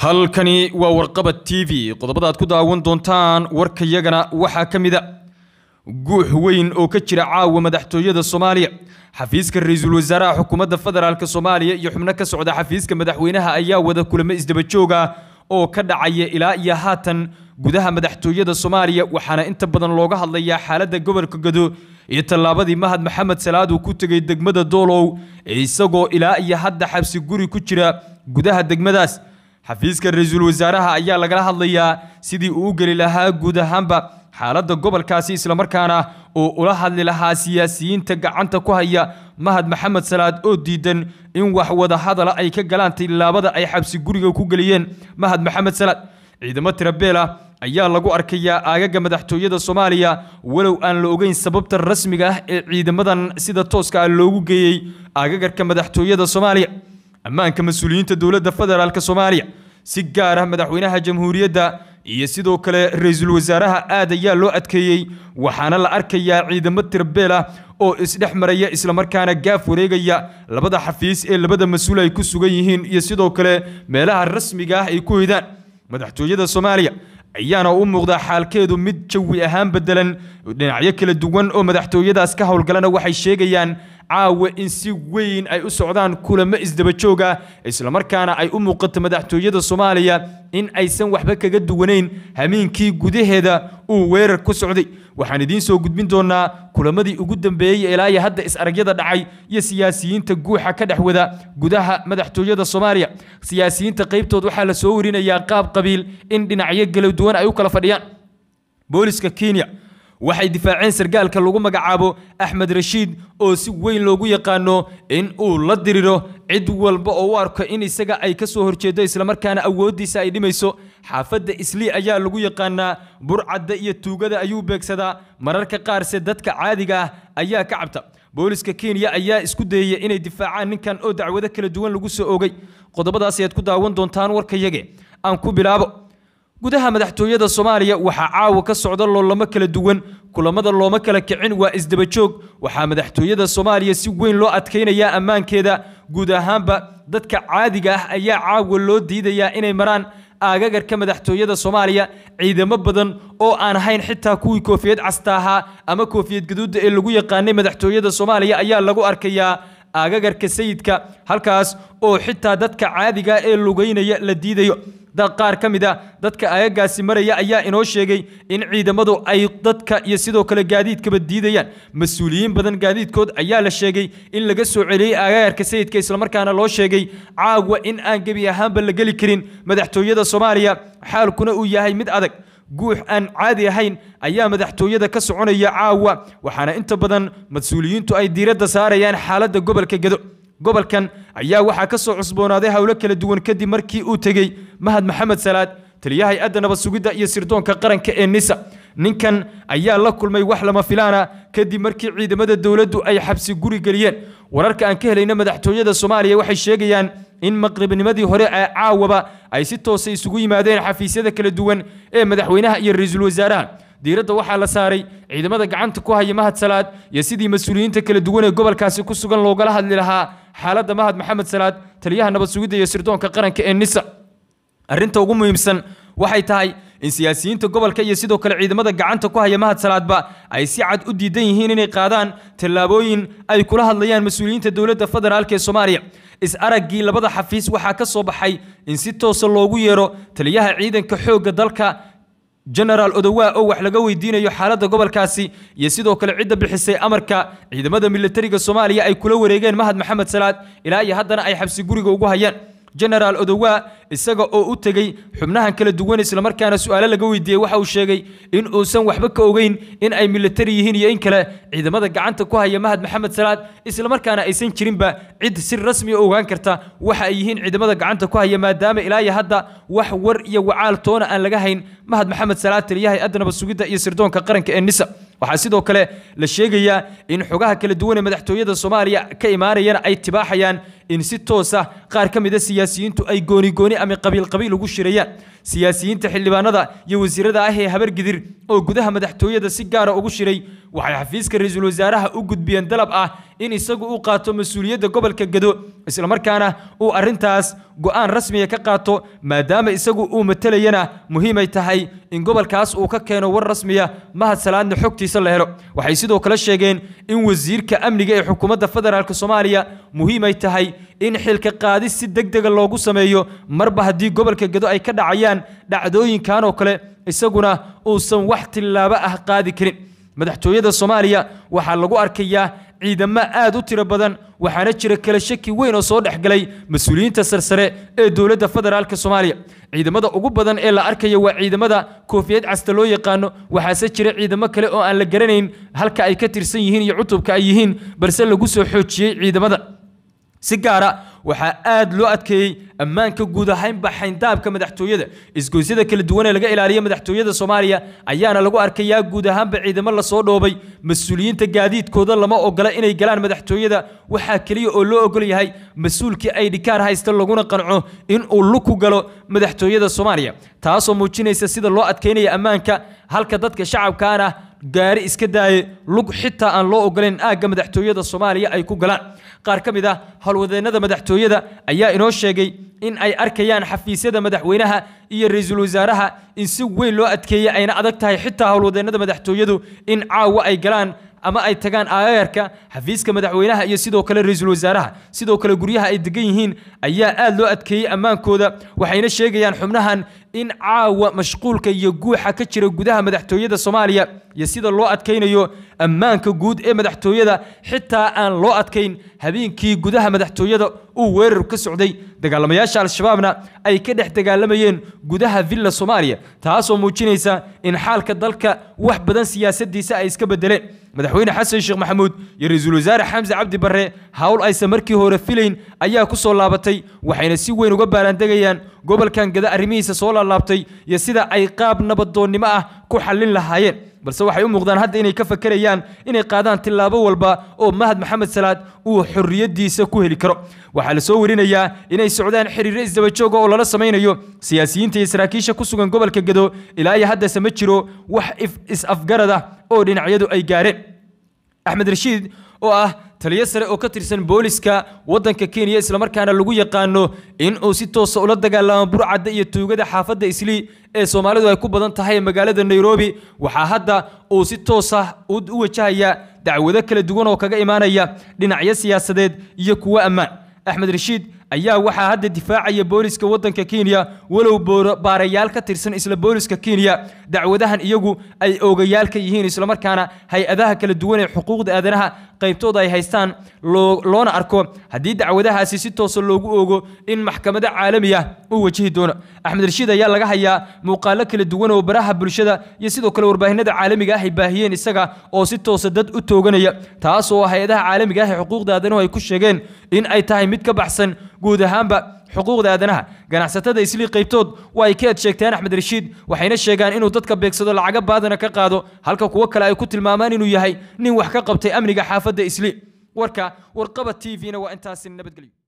halkani waa warqabad t v qodobada aad ku daawan doontaan warkayagana waxaa ka mid a guux weyn oo ka jira caawa madaxtooyada soomaaliya xafiiska ra-iisul wasaaraha xukuumadda federaalk soomaaliya iyo xubno ka socda xafiiska madaxweynaha ayaa wada kulamo isdabajooga oo ka dhacaya ilaa iyo haatan gudaha madaxtooyada soomaaliya waxaana inta badan looga hadlayaa xaaladda gobolka gado iyo tallaabadii mahad maxamed salaad uu ku tegay degmada doolow isagoo ilaa iyo hadda xabsi guri ku jira gudaha degmadaas xafiiska ra-iisul wasaaraha ayaa lagala hadlayaa sidii uu u geli lahaa guud ahaanba xaaladda gobolkaasi islamarkaana uu ula hadli lahaa siyaasiyiinta gacanta ku haya mahad maxamed salaad oo diidan in wax wada hadala ay ka galaan tillaabada ay xabsi guriga ku geliyeen mahad maxamed salaad ciidamo tirabeela ayaa lagu arkayaa aagaga madaxtooyada soomaaliya walow aan la ogeyn sababta rasmiga ah ee ciidamadan sida tooska ah loogu geeyey aagagarka madaxtooyada soomaaliya ammaanka mas-uuliyiinta dowladda federaalk soomaaliya si gaar ah madaxweynaha jamhuuriyadda iyo sidoo kale ra-iisul wasaaraha aad ayaa loo adkeeyey waxaana la arkayaa ciidamo tirbeel ah oo isdhex maraya islamarkaana gaaf wareegaya labada xafiis ee labada mas-uul ay ku sugan yihiin iyo sidoo kale meelaha rasmiga ah ay ku hidaan madaxtooyada soomaaliya ayaana u muuqdaa xaalkeedu mid jawi ahaan beddelan dhinacyo kala duwan oo madaxtooyadaas ka howlgalana waxay sheegayaan caawa in si weyn ay u socdaan kulamo isdabajooga islamarkaana ay u muuqato madaxtooyada soomaaliya in aysan waxba kaga duwanayn hamiinkii gudaheeda uu weerar ku socday waxaan idiin soo gudbin doonaa kulamadii ugu dambeeyey ilaa hadda is-aragyada dhacay iyo siyaasiyiinta guuxa ka dhex wada gudaha madaxtooyada soomaaliya siyaasiyiinta qaybtood waxaa la soo warinayaa qaab qabiil in dhinacyo kala duwan ay u kala fadhiyaan booliska kenya waxay difaaceen sargaalka lagu magacaabo axmed rashiid oo si weyn loogu yaqaano in uu la diriro cid walba oo u arko in isaga ay ka soo horjeedo islamarkaana awooddiisa ay dhimayso xaafadda islii ayaa lagu yaqaanaa burcadda iyo tuugada ayuu beegsadaa mararka qaarse dadka caadiga ah ayaa ka cabta booliska kenya ayaa isku dayaya inay difaacaan ninkan oo dacwado kala duwan lagu soo ogay qodobadaas ayaad ku daawan doontaan warka yage aan ku bilaabo gudaha madaxtooyada soomaaliya waxaa caawa ka socda loolamo kala duwan kulamada looma kala kicin waa isdaba joog waxaa madaxtooyada soomaaliya si weyn loo adkaynayaa ammaankeeda guud ahaanba dadka caadiga ah ayaa caawa loo diidayaa inay maraan aagagarka madaxtooyada soomaaliya ciidamo badan oo aan ahayn xitaa kuwii koofiyad casta ahaa ama koofiyad gaduudda ee lagu yaqaanay madaxtooyada soomaaliya ayaa lagu arkayaa aagagarka sayidka halkaas oo xitaa dadka caadiga ah ee lugaynaya la diidayo qaar ka mid a dadka aayagaasi maraya ayaa inoo sheegay in ciidamadu ay dadka iyo sidoo kale gaadiidkaba diidayaan mas-uuliyiin badan gaadiidkood ayaa la sheegay in laga soo celiyey agaarka sayidka islamarkaana loo sheegay caagwa in aan gebi ahaanba la geli karin madaxtooyada soomaaliya xaalkuna uu yahay mid adag guux aan caadi ahayn ayaa madaxtooyada ka soconaya caawa waxaana inta badan mas-uuliyiintu ay diiradda saarayaan xaaladda gobolka gedo gobolkan ayaa waxaa ka soo cusboonaaday howlo kala duwan kadib markii uu tegey mahad maxamed salaad taliyahay adda nabad sugidda iyo sirdoonka qaranka ee nisa ninkan ayaa la kulmay wax lama filaana kadib markii ciidamada dowladdu ay xabsi guri geliyeen wararka aan ka helayna madaxtooyada soomaaliya waxay sheegayaan in maqribnimadii hore ee caawaba ay si toosa isugu yimaadeen xafiisyada kala duwan ee madaxweynaha iyo ra-iisul wasaaraha diiradda waxaa la saaray ciidamada gacanta ku haya mahad salaad iyo sidii mas-uuliyiinta kala duwan ee gobolkaasi ku sugan loogala hadli lahaa xaaladda mahad maxamed salaad taliyaha nabad sugidda iyo sirdoonka qaranka ee nisa arrinta ugu muhiimsan waxay tahay in siyaasiyiinta gobolka iyo sidoo kale ciidamada gacanta ku haya mahad salaadba ay si cad u diidan yihiin inay qaadaan tallaabooyin ay kula hadlayaan mas-uuliyiinta dowladda federaalk ee soomaaliya is araggii labada xafiis waxaa ka soo baxay in si toosa loogu yeero taliyaha ciidanka xoogga dalka jenaraal odowaa oo wax laga weydiinayo xaaladda gobolkaasi iyo sidoo kale cidda bixisay amarka ciidamada milatariga soomaaliya ay kula wareegeen mahad maxamed salaad ilaa iyo haddana ay xabsi guriga ugu hayaan jenaraal odowaa isaga oo u tegey xubnahan kala duwan islamarkaana su-aale laga weydiiyey waxa uu sheegay in uusan waxba ka ogeyn in ay milatari yihiin iyo in kale ciidamada gacanta ku haya mahad maxamed salaad islamarkaana aysan jirinba cid si rasmi o ogaan karta waxa ay yihiin ciidamada gacanta ku haya maadaama ilaaya hadda wax war iyo wacaal toona aan laga hayn mahad maxamed salaad taliyahay adnaba sugidda iyo sirdoonka qaranka ee nisa waxaa sidoo kale la sheegayaa in xogaha kala duwan ee madaxtooyada soomaaliya ka imaanayana ay tibaaxayaan in si toosa ah, qaar ka mida ah siyaasiyiintu ay gooni goonigooni ama qabiil ugu shirayaan siyaasiyiinta xildhibaanada iyo wasiirada ah ee habargidir oo gudaha madaxtooyada si gaara ah ugu shiray waxay xafiiska ra-iisul wasaaraha u gudbiyeen dalab ah in isagu u qaato mas-uuliyadda gobolka gado islamarkaana uu arrintaas go'aan rasmiya ka qaato maadaama isagu uu matelayana muhiim ay tahay in gobolkaas uu ka keeno war rasmiya mahadsalaadna xogtiisa la helo waxay sidoo kale sheegeen in wasiirka amniga ee xukuumadda federaalk soomaaliya muhiim ay tahay in xilka qaadis si deg dega ah loogu sameeyo marba haddii gobolka gedo ay ka dhacayaan dhacdooyinkan oo kale isaguna uusan wax tillaabo ah qaadi karin madaxtooyada soomaaliya waxaa lagu arkayaa ciidamo aad u tiro badan waxaana jira kala shaki weyn oo soo dhex galay mas-uuliyiinta sarsare ee dowladda federaalk soomaaliya ciidamada ugu badan ee la arkaya waa ciidamada koofiyad casta loo yaqaano waxaase jira ciidamo kale oo aan la garanayn halka ay ka tirsan yihiin iyo cutubka ay yihiin balse lagu soo xoojiyey ciidamada si gaara waxaa aad loo adkeeyey ammaanka guud ahayn baxayndaabka madaxtooyada isgoysyada kala duwan ee laga ilaaliya madaxtooyada soomaaliya ayaana lagu arkayaa guud ahaanba ciidamo lasoo dhoobay mas-uuliyiinta gaadiidkooda lama ogola inay galaan madaxtooyada waxaa keliya oo loo ogol yahay mas-uulkii ay dhikaar haysta laguna qanco in uu luku galo madaxtooyada soomaaliya taasoo muujinaysa sida loo adkaynaya ammaanka halka dadka shacabkaan ah gaari iska daaye lug xitaa aan loo ogolayn aagga madaxtooyada soomaaliya ay ku galaan qaar ka mid ah howlwadeennada madaxtooyada ayaa inoo sheegay in ay arkayaan xafiisyada madaxweynaha iyo ra-iisul wasaaraha in si weyn loo adkeeyey ayna adag tahay xitaa howlwadeennada madaxtooyadu in caawa ay galaan ama ay tagaan aayarka xafiiska madaxweynaha iyo sidoo kale ra-iisul wasaaraha sidoo kale guryaha ay degan yihiin ayaa aada loo adkeeyey ammaankooda waxayna sheegayaan xubnahan in caawa mashquulka iyo guuxa ka jira gudaha madaxtooyada soomaaliya iyo sida loo adkaynayo ammaanka guud ee madaxtooyada xitaa aan loo adkayn habeenkii gudaha madaxtooyada uu weerar ka socday dagaalamayaasha al-shabaabna ay ka dhex dagaalamayeen gudaha villa soomaaliya taasoo muujinaysa in xaalka dalka wax badan siyaasaddiisa ay iska beddeleen madaxweyne xasan sheekh maxamuud iyo ra-iisul wasaare xamse cabdi barre hawl aysan markii hore filayn ayaa ku soo laabatay waxayna si weyn uga baalaandegayaan gobolkan gada arrimihiisa soo laablaabtay iyo sida ay qaab nabadoonnimo ah ku xallin lahaayeen balse waxay u muuqdaan hadda inay ka fakerayaan inay qaadaan tillaabo walba oo mahad maxamed salaad uu xorriyaddiisa ku heli karo waxaa la soo werinayaa inay socdaan xiriirro isdabajooga oo lala samaynayo siyaasiyiinta iyo saraakiisha ku sugan gobolka gedo ilaa iyo haddase ma jiro wax is-afgarad ah oo dhinacyadu ay gaareen axmed rashiid oo ah taliyo sare oo ka tirsan booliska waddanka kenya islamarkaana lagu yaqaano in uu si toosa ah ula dagaalamo burcadda iyo tuugada xaafadda isli ee soomaalidu ay ku badan tahay magaalada nairobi waxaa hadda uu si toosa ah u wajahaya dacwado kala duwan oo kaga imaanaya dhinacyo siyaasadeed iyo kuwo ammaan axmed rashiid ayaa waxaa hadda difaacaya booliska waddanka kenya walow baarayaal ka tirsan isla booliska kenya dacwadahan iyagu ay oogayaal ka yihiin islamarkaana hay-adaha kala duwan ee xuquuqda aadanaha qaybtooda ay haystaan loona arko haddii dacwadahaasi si toosa ah loogu oogo in maxkamado caalami u ah uu wajihi doono axmed rashiid ayaa laga hayaa muuqaalo kala duwan oo baraha bulshada iyo sidoo kale warbaahinada caalamiga ah ay baahiyeen isaga oo si toosa ah dad u tooganaya taas oo hay-adaha caalamiga ah ee xuquuqda aadanuhu ay ku sheegeen in ay tahay mid ka baxsan guud ahaanba xuquuqda aadanaha ganacsatada isli qaybtood waa ay ka ed sheegteen axmed rashiid waxayna sheegaan inuu dadka beegsado lacaga baadana ka qaado halka kuwo kale ay ku tilmaamaan inuu yahay nin wax ka qabtay amniga xaafadda isli warka warqaba t v-na waa intaasi nabadgelyo